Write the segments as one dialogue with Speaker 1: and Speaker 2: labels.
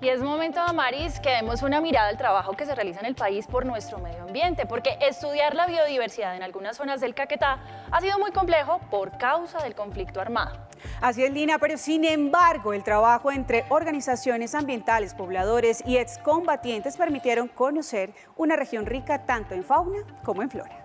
Speaker 1: Y es momento, Amaris, que demos una mirada al trabajo que se realiza en el país por nuestro medio ambiente, porque estudiar la biodiversidad en algunas zonas del Caquetá ha sido muy complejo por causa del conflicto armado.
Speaker 2: Así es, Lina, pero sin embargo, el trabajo entre organizaciones ambientales, pobladores y excombatientes permitieron conocer una región rica tanto en fauna como en flora.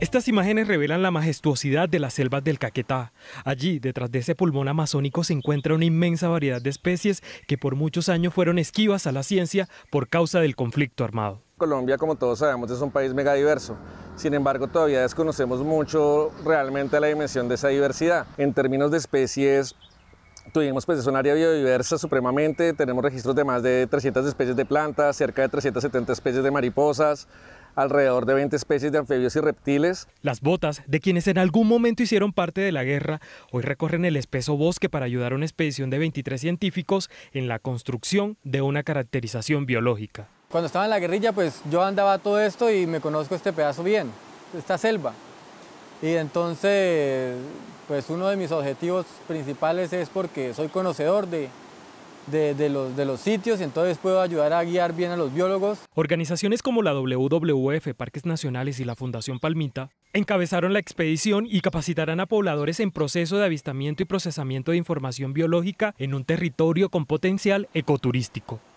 Speaker 3: Estas imágenes revelan la majestuosidad de las selvas del Caquetá. Allí, detrás de ese pulmón amazónico, se encuentra una inmensa variedad de especies que por muchos años fueron esquivas a la ciencia por causa del conflicto armado.
Speaker 4: Colombia, como todos sabemos, es un país megadiverso. Sin embargo, todavía desconocemos mucho realmente la dimensión de esa diversidad. En términos de especies, Tuvimos pues es un área biodiversa supremamente, tenemos registros de más de 300 especies de plantas, cerca de 370 especies de mariposas, alrededor de 20 especies de anfibios y reptiles.
Speaker 3: Las botas de quienes en algún momento hicieron parte de la guerra hoy recorren el espeso bosque para ayudar a una expedición de 23 científicos en la construcción de una caracterización biológica.
Speaker 5: Cuando estaba en la guerrilla, pues yo andaba todo esto y me conozco este pedazo bien, esta selva. Y entonces, pues uno de mis objetivos principales es porque soy conocedor de, de, los, de, los, sitios y entonces puedo ayudar a guiar bien a los biólogos.
Speaker 3: Organizaciones como la WWF, Parques Nacionales y la Fundación Palmita encabezaron la expedición y capacitarán a pobladores en proceso de avistamiento y procesamiento de información biológica en un territorio con potencial ecoturístico.